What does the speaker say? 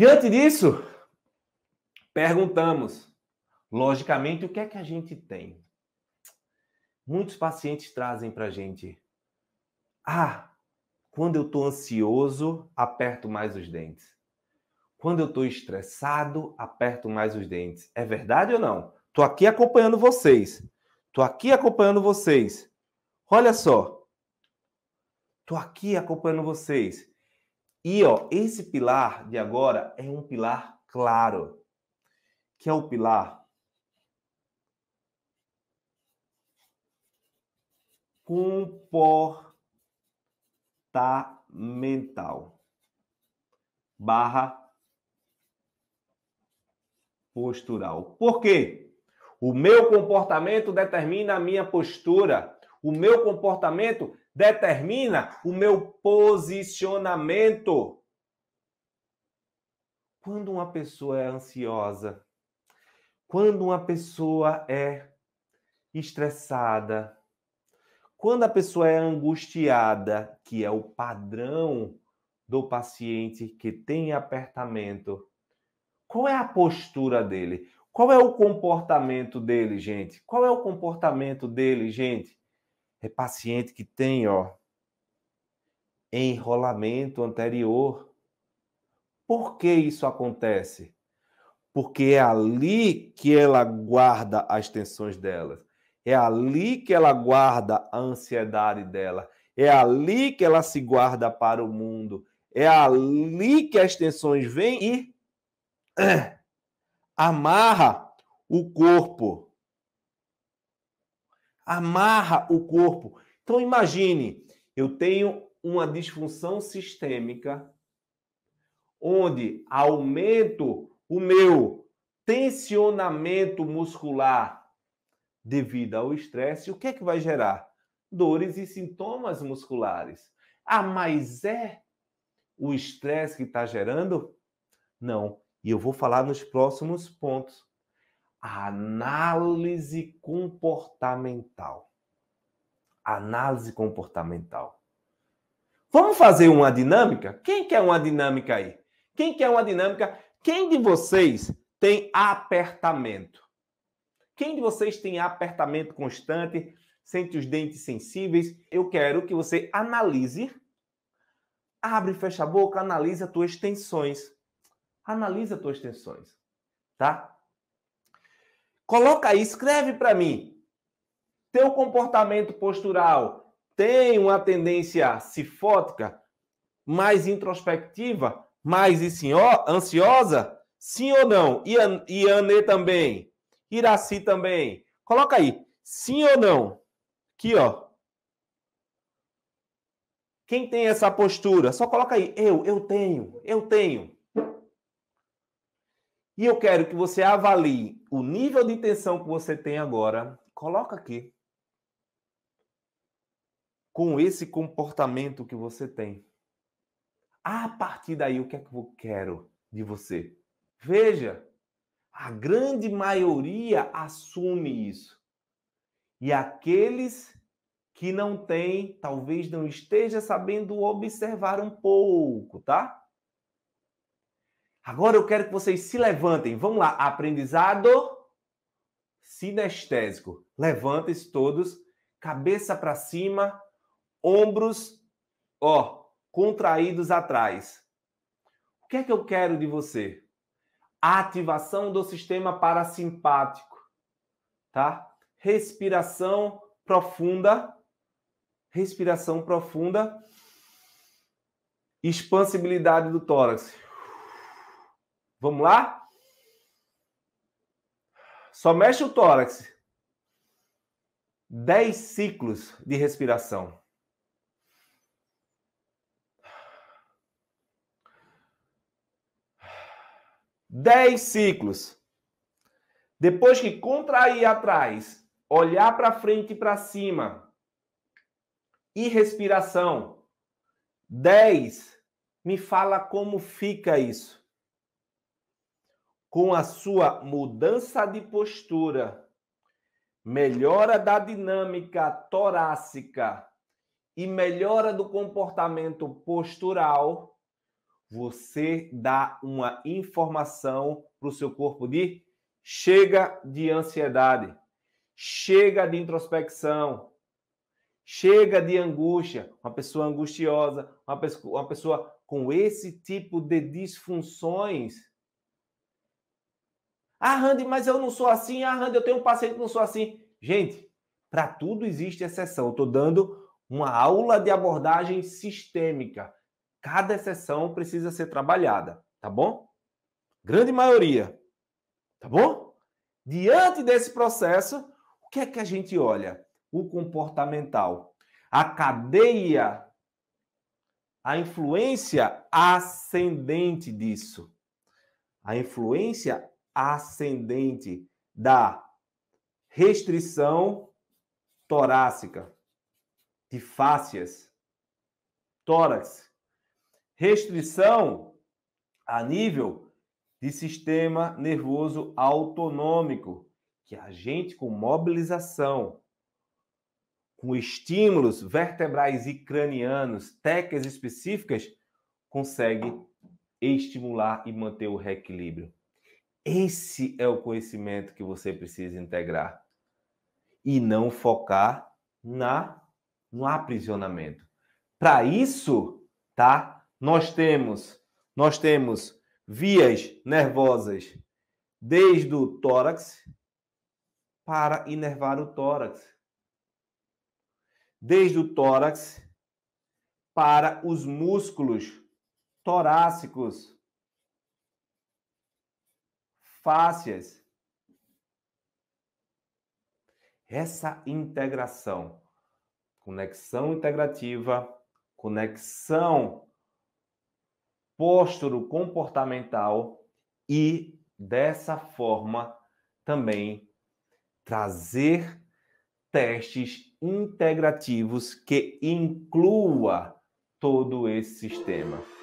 Diante disso, perguntamos, logicamente, o que é que a gente tem? Muitos pacientes trazem para a gente: ah, quando eu estou ansioso, aperto mais os dentes. Quando eu estou estressado, aperto mais os dentes. É verdade ou não? Estou aqui acompanhando vocês. Estou aqui acompanhando vocês. Olha só. Estou aqui acompanhando vocês. E ó, esse pilar de agora é um pilar claro, que é o pilar comportamental barra postural. Por quê? O meu comportamento determina a minha postura. O meu comportamento determina o meu posicionamento. Quando uma pessoa é ansiosa, quando uma pessoa é estressada, quando a pessoa é angustiada, que é o padrão do paciente que tem apertamento, qual é a postura dele? Qual é o comportamento dele, gente? Qual é o comportamento dele, gente? É paciente que tem, ó, enrolamento anterior. Por que isso acontece? Porque é ali que ela guarda as tensões delas. É ali que ela guarda a ansiedade dela. É ali que ela se guarda para o mundo. É ali que as tensões vêm e amarra o corpo amarra o corpo. Então imagine, eu tenho uma disfunção sistêmica onde aumento o meu tensionamento muscular devido ao estresse, o que é que vai gerar? Dores e sintomas musculares. Ah, mas é o estresse que está gerando? Não. E eu vou falar nos próximos pontos análise comportamental. Análise comportamental. Vamos fazer uma dinâmica? Quem quer uma dinâmica aí? Quem quer uma dinâmica? Quem de vocês tem apertamento? Quem de vocês tem apertamento constante, sente os dentes sensíveis? Eu quero que você analise. Abre e fecha a boca, analise as tuas tensões. Analisa as tuas tensões, tá? Coloca aí, escreve para mim. Teu comportamento postural tem uma tendência cifótica, mais introspectiva, mais ansiosa? Sim ou não? Iane também. Iraci também. Coloca aí. Sim ou não? Aqui, ó. Quem tem essa postura? Só coloca aí. Eu, eu tenho, eu tenho. E eu quero que você avalie o nível de tensão que você tem agora. Coloca aqui. Com esse comportamento que você tem. A partir daí, o que é que eu quero de você? Veja, a grande maioria assume isso. E aqueles que não têm, talvez não esteja sabendo observar um pouco, tá? Agora eu quero que vocês se levantem. Vamos lá, aprendizado sinestésico. Levantem-se todos, cabeça para cima, ombros, ó, contraídos atrás. O que é que eu quero de você? A ativação do sistema parasimpático, tá? Respiração profunda, respiração profunda, expansibilidade do tórax. Vamos lá? Só mexe o tórax. 10 ciclos de respiração. Dez ciclos. Depois que contrair atrás, olhar para frente e para cima. E respiração. Dez. Me fala como fica isso com a sua mudança de postura, melhora da dinâmica torácica e melhora do comportamento postural, você dá uma informação para o seu corpo de chega de ansiedade, chega de introspecção, chega de angústia. Uma pessoa angustiosa, uma pessoa, uma pessoa com esse tipo de disfunções ah, Randy, mas eu não sou assim. Ah, Randy, eu tenho um paciente que não sou assim. Gente, para tudo existe exceção. Eu estou dando uma aula de abordagem sistêmica. Cada exceção precisa ser trabalhada, tá bom? Grande maioria, tá bom? Diante desse processo, o que é que a gente olha? O comportamental. A cadeia a influência ascendente disso. A influência ascendente da restrição torácica de fáscias, tórax, restrição a nível de sistema nervoso autonômico, que a gente com mobilização, com estímulos vertebrais e cranianos, técnicas específicas, consegue estimular e manter o reequilíbrio. Esse é o conhecimento que você precisa integrar e não focar na no aprisionamento. Para isso, tá? Nós temos nós temos vias nervosas desde o tórax para inervar o tórax. Desde o tórax para os músculos torácicos fáscias, Essa integração, conexão integrativa, conexão postura comportamental e dessa forma também trazer testes integrativos que inclua todo esse sistema.